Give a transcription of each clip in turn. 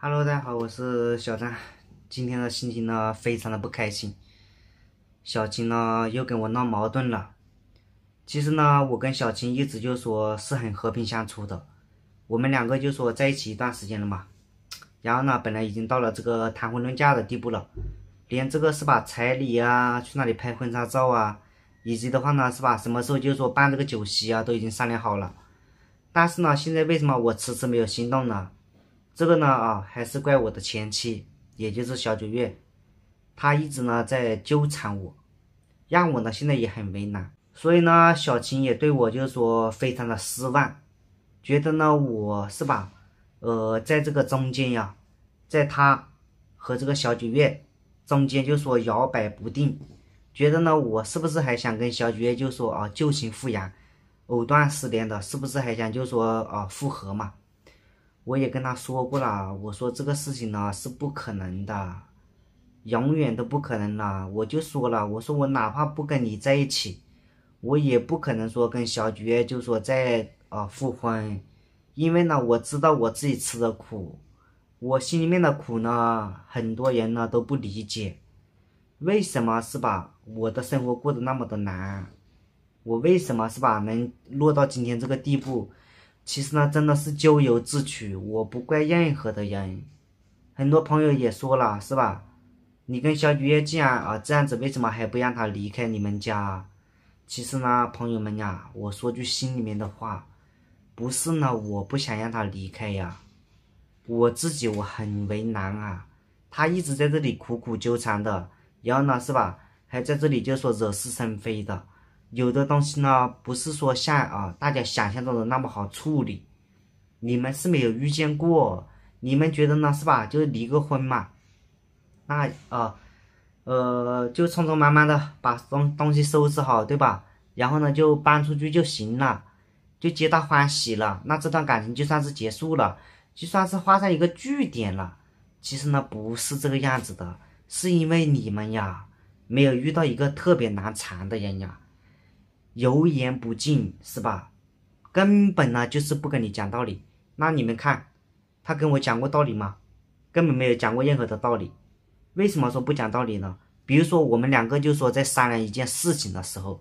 Hello，大家好，我是小张。今天的心情呢，非常的不开心。小琴呢，又跟我闹矛盾了。其实呢，我跟小琴一直就说是很和平相处的。我们两个就说在一起一段时间了嘛。然后呢，本来已经到了这个谈婚论嫁的地步了，连这个是吧，彩礼啊，去那里拍婚纱照啊，以及的话呢，是吧，什么时候就说办这个酒席啊，都已经商量好了。但是呢，现在为什么我迟迟没有行动呢？这个呢啊，还是怪我的前妻，也就是小九月，她一直呢在纠缠我，让我呢现在也很为难。所以呢，小琴也对我就是说非常的失望，觉得呢我是吧，呃，在这个中间呀，在她和这个小九月中间就说摇摆不定，觉得呢我是不是还想跟小九月就说啊旧情复燃，藕断丝连的，是不是还想就说啊复合嘛？我也跟他说过了，我说这个事情呢是不可能的，永远都不可能了。我就说了，我说我哪怕不跟你在一起，我也不可能说跟小菊就说在啊复婚，因为呢我知道我自己吃的苦，我心里面的苦呢很多人呢都不理解，为什么是吧？我的生活过得那么的难，我为什么是吧能落到今天这个地步？其实呢，真的是咎由自取，我不怪任何的人。很多朋友也说了，是吧？你跟小女月既然啊这样子，为什么还不让他离开你们家？其实呢，朋友们呀，我说句心里面的话，不是呢，我不想让他离开呀。我自己我很为难啊，他一直在这里苦苦纠缠的，然后呢，是吧？还在这里就说惹是生非的。有的东西呢，不是说像啊大家想象中的那么好处理，你们是没有遇见过，你们觉得呢？是吧？就离个婚嘛，那啊呃，就匆匆忙忙的把东东西收拾好，对吧？然后呢，就搬出去就行了，就皆大欢喜了，那这段感情就算是结束了，就算是画上一个句点了。其实呢，不是这个样子的，是因为你们呀，没有遇到一个特别难缠的人呀。油盐不进是吧？根本呢就是不跟你讲道理。那你们看，他跟我讲过道理吗？根本没有讲过任何的道理。为什么说不讲道理呢？比如说我们两个就说在商量一件事情的时候，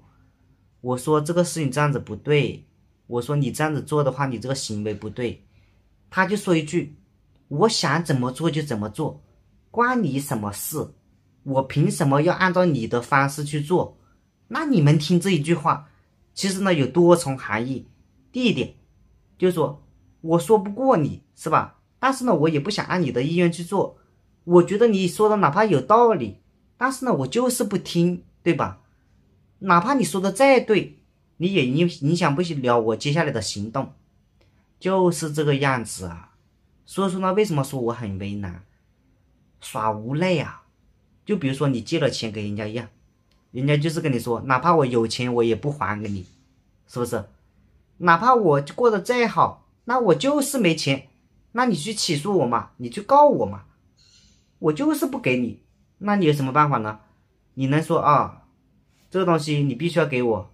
我说这个事情这样子不对，我说你这样子做的话，你这个行为不对。他就说一句，我想怎么做就怎么做，关你什么事？我凭什么要按照你的方式去做？那你们听这一句话，其实呢有多重含义。第一点，就是说我说不过你，是吧？但是呢，我也不想按你的意愿去做。我觉得你说的哪怕有道理，但是呢，我就是不听，对吧？哪怕你说的再对，你也影影响不了我接下来的行动，就是这个样子啊。所以说呢，为什么说我很为难，耍无赖啊？就比如说你借了钱给人家一样。人家就是跟你说，哪怕我有钱，我也不还给你，是不是？哪怕我过得再好，那我就是没钱，那你去起诉我嘛，你去告我嘛，我就是不给你，那你有什么办法呢？你能说啊？这个东西你必须要给我，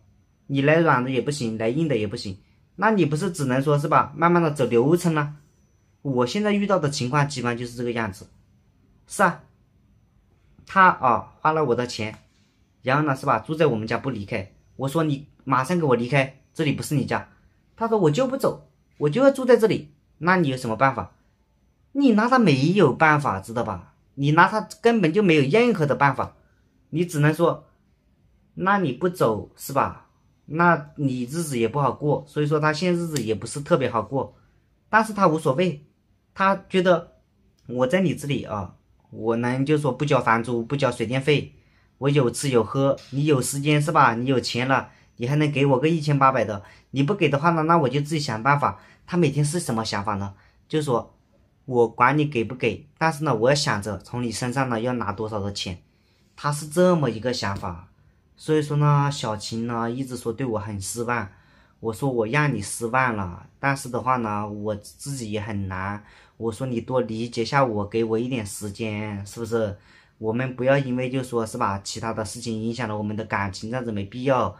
你来软的也不行，来硬的也不行，那你不是只能说是吧？慢慢的走流程啊。我现在遇到的情况基本就是这个样子，是啊，他啊，花了我的钱。然后呢，是吧？住在我们家不离开，我说你马上给我离开，这里不是你家。他说我就不走，我就要住在这里。那你有什么办法？你拿他没有办法，知道吧？你拿他根本就没有任何的办法，你只能说，那你不走是吧？那你日子也不好过。所以说他现在日子也不是特别好过，但是他无所谓，他觉得我在你这里啊，我能就说不交房租，不交水电费。我有吃有喝，你有时间是吧？你有钱了，你还能给我个一千八百的？你不给的话呢，那我就自己想办法。他每天是什么想法呢？就是说我管你给不给，但是呢，我想着从你身上呢要拿多少的钱，他是这么一个想法。所以说呢，小琴呢一直说对我很失望，我说我让你失望了，但是的话呢，我自己也很难。我说你多理解下我，给我一点时间，是不是？我们不要因为就说是吧，其他的事情影响了我们的感情，这样子没必要。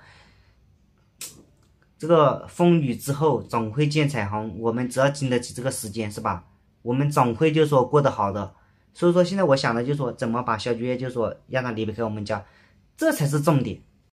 这个风雨之后总会见彩虹，我们只要经得起这个时间，是吧？我们总会就说过得好的。所以说现在我想的就说怎么把小菊就说让他离不开我们家，这才是重点。